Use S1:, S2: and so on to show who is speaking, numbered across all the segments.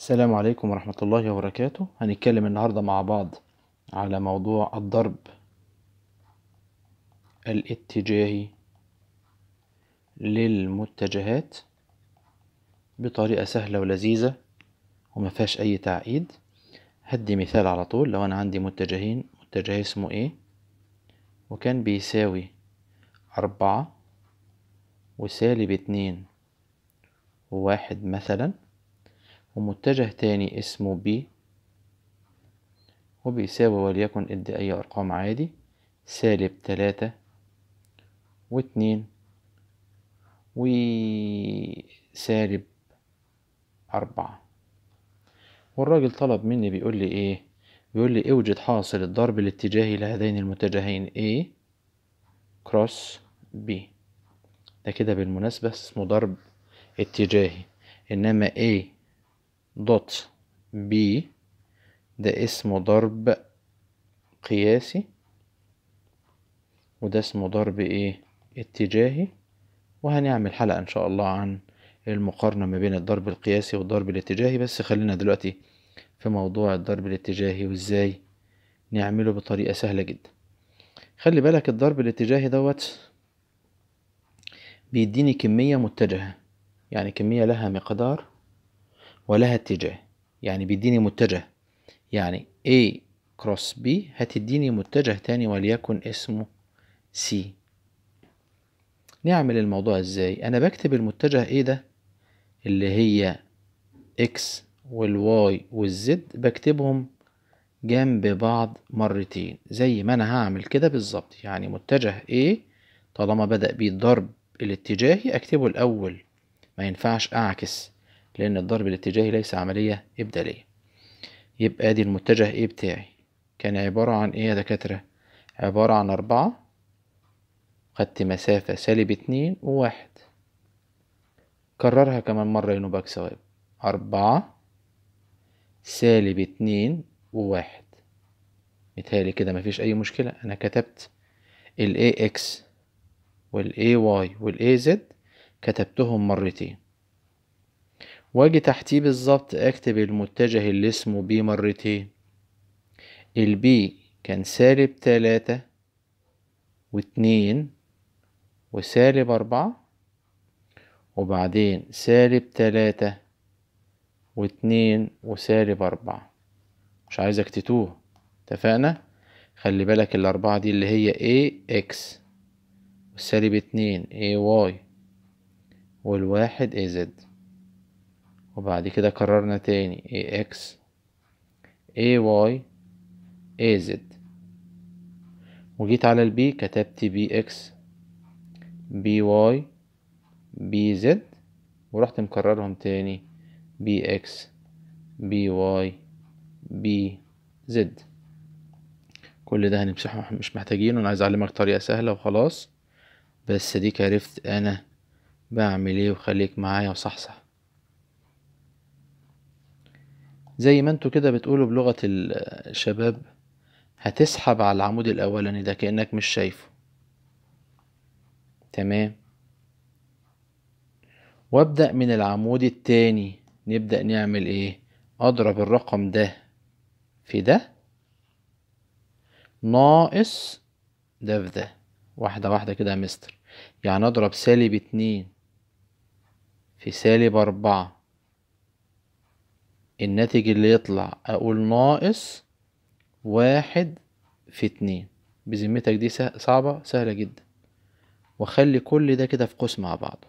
S1: السلام عليكم ورحمة الله وبركاته هنتكلم النهاردة مع بعض على موضوع الضرب الاتجاهي للمتجهات بطريقة سهلة ولذيذة وما فيهاش أي تعقيد هدي مثال على طول لو أنا عندي متجهين متجه اسمه إيه وكان بيساوي أربعة وسالب اتنين وواحد مثلاً ومتجه تاني اسمه بي وبيساوي وليكن ادي أي أرقام عادي سالب تلاتة واتنين وسالب أربعة والراجل طلب مني بيقول لي إيه بيقول لي اوجد حاصل الضرب الاتجاهي لهذين المتجهين A كروس B ده كده بالمناسبة اسمه ضرب اتجاهي إنما A دوت بي ده اسمه ضرب قياسي وده اسمه ضرب ايه اتجاهي وهنعمل حلقة ان شاء الله عن المقارنة ما بين الضرب القياسي والضرب الاتجاهي بس خلينا دلوقتي في موضوع الضرب الاتجاهي وازاي نعمله بطريقة سهلة جدا خلي بالك الضرب الاتجاهي دوت بيديني كمية متجهة يعني كمية لها مقدار ولها اتجاه يعني بيديني متجه يعني A كروس B هتديني متجه تاني وليكن اسمه C نعمل الموضوع ازاي انا بكتب المتجه ايه ده اللي هي X والواي والزد بكتبهم جنب بعض مرتين زي ما انا هعمل كده بالظبط يعني متجه A طالما بدأ بيه ضرب الاتجاهي اكتبه الاول ما ينفعش اعكس لأن الضرب الاتجاهي ليس عملية إبدالية يبقى دي المتجه إيه بتاعي كان عبارة عن إيه يا دكاترة عبارة عن أربعة خدت مسافة سالب اتنين وواحد كررها كمان مرة ينوبك سواب أربعة سالب اتنين وواحد متهيألي كده مفيش أي مشكلة أنا كتبت الـ AX والـ AY والـ AZ كتبتهم مرتين واجي تحتيه بالظبط اكتب المتجه اللي اسمه بي مرتين البي كان سالب تلاتة واتنين وسالب أربعة وبعدين سالب تلاتة واتنين وسالب أربعة مش عايزك تتوه اتفقنا خلي بالك الأربعة دي اللي هي AX والسالب اتنين AY والواحد AZ وبعد كده كررنا تاني ax ay az وجيت على البي كتبت bx by bz ورحت مكررهم تاني bx by bz كل ده هنمسحه مش محتاجينه انا عايز اعلمك طريقه سهله وخلاص بس ديك عرفت انا بعمل ايه وخليك معايا وصحصح زي ما انتوا كده بتقولوا بلغة الشباب هتسحب على العمود الأولاني ده كأنك مش شايفه تمام وابدأ من العمود التاني نبدأ نعمل ايه اضرب الرقم ده في ده ناقص ده في ده واحدة واحدة كده يا مستر يعني اضرب سالب اتنين في سالب أربعة الناتج اللي يطلع اقول ناقص واحد في اتنين بذمتك دي صعبة سهلة جدا واخلي كل ده كده في قوس مع بعضه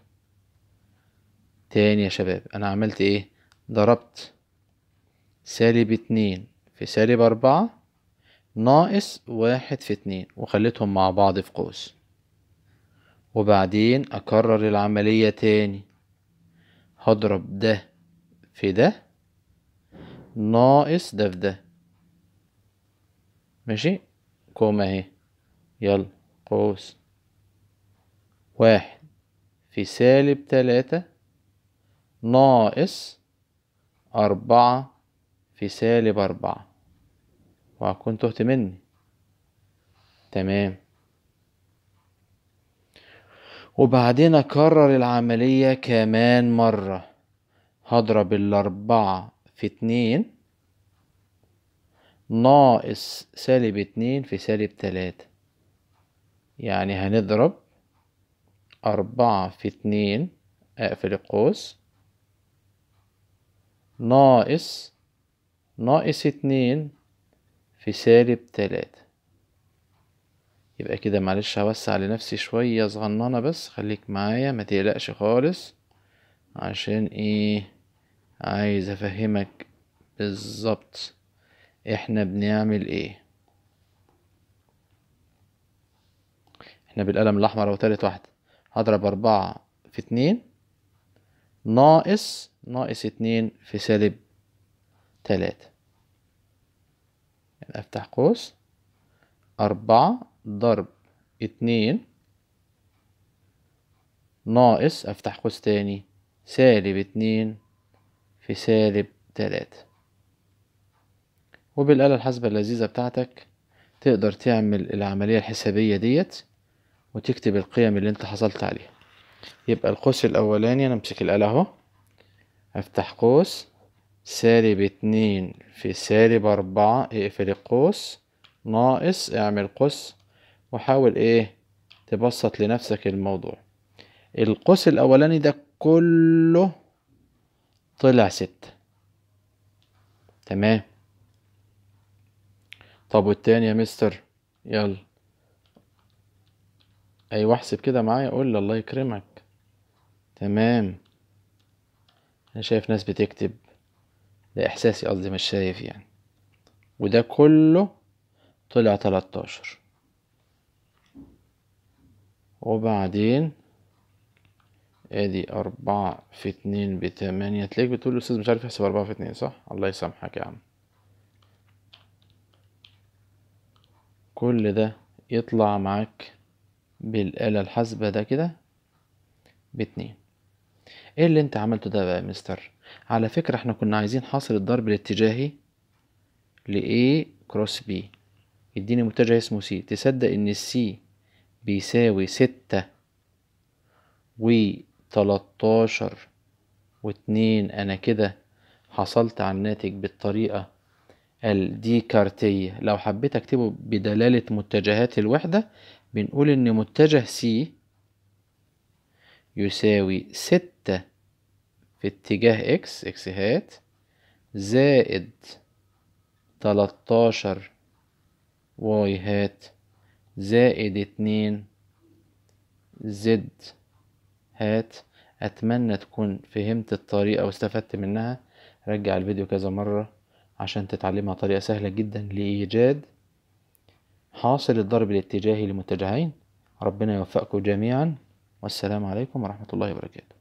S1: تاني يا شباب انا عملت ايه ضربت سالب اتنين في سالب أربعة ناقص واحد في اتنين وخليتهم مع بعض في قوس وبعدين أكرر العملية تاني هضرب ده في ده ناقص ده في ده ماشي كوما اهي يلا قوس واحد في سالب تلاتة ناقص أربعة في سالب أربعة وهكون تهت مني تمام وبعدين أكرر العملية كمان مرة هضرب الأربعة في اتنين ناقص سالب اتنين في سالب تلاتة يعني هنضرب أربعة في اتنين أقفل آه، القوس ناقص ناقص اتنين في سالب تلاتة يبقى كده معلش هوسع لنفسي شوية صغننة بس خليك معايا ما تقلقش خالص عشان ايه عايز افهمك بالظبط احنا بنعمل ايه احنا بالقلم الاحمر او تالت واحدة هضرب اربعة في اتنين ناقص ناقص اتنين في سالب تلاتة يعني افتح قوس أربعة ضرب اتنين ناقص افتح قوس تاني سالب اتنين في سالب تلاتة وبالآلة الحاسبة اللذيذة بتاعتك تقدر تعمل العملية الحسابية ديت وتكتب القيم اللي انت حصلت عليها يبقى القوس الأولاني أنا أمسك الآلة أهو أفتح قوس سالب اتنين في سالب أربعة اقفل القوس ناقص اعمل قوس وحاول ايه تبسط لنفسك الموضوع القوس الأولاني ده كله طلع ستة تمام طب والتاني يا مستر يلا ايوه احسب كده معايا قول الله يكرمك تمام انا شايف ناس بتكتب ده احساسي قصدي مش شايف يعني وده كله طلع 13 وبعدين ادي اربعة في اتنين بتمانية تلاقيك بتقول الاستاذ مش عارف يحسب اربعة في اتنين صح الله يسامحك يا عم كل ده يطلع معاك بالآلة الحاسبة ده كده باتنين ايه اللي انت عملته ده بقى يا مستر على فكرة احنا كنا عايزين حاصل الضرب الاتجاهي ل كروس بي يديني متجه اسمه سي تصدق ان السي بيساوي ستة و و واتنين أنا كده حصلت على الناتج بالطريقة الديكارتية لو حبيت أكتبه بدلالة متجهات الوحدة بنقول إن متجه سي يساوي ستة في اتجاه إكس إكس هات زائد 13 واي هات زائد اتنين زد هات اتمنى تكون فهمت الطريقة واستفدت منها رجع الفيديو كذا مرة عشان تتعلمها طريقة سهلة جدا لإيجاد حاصل الضرب الاتجاهي لمتجهين ربنا يوفقكم جميعا والسلام عليكم ورحمة الله وبركاته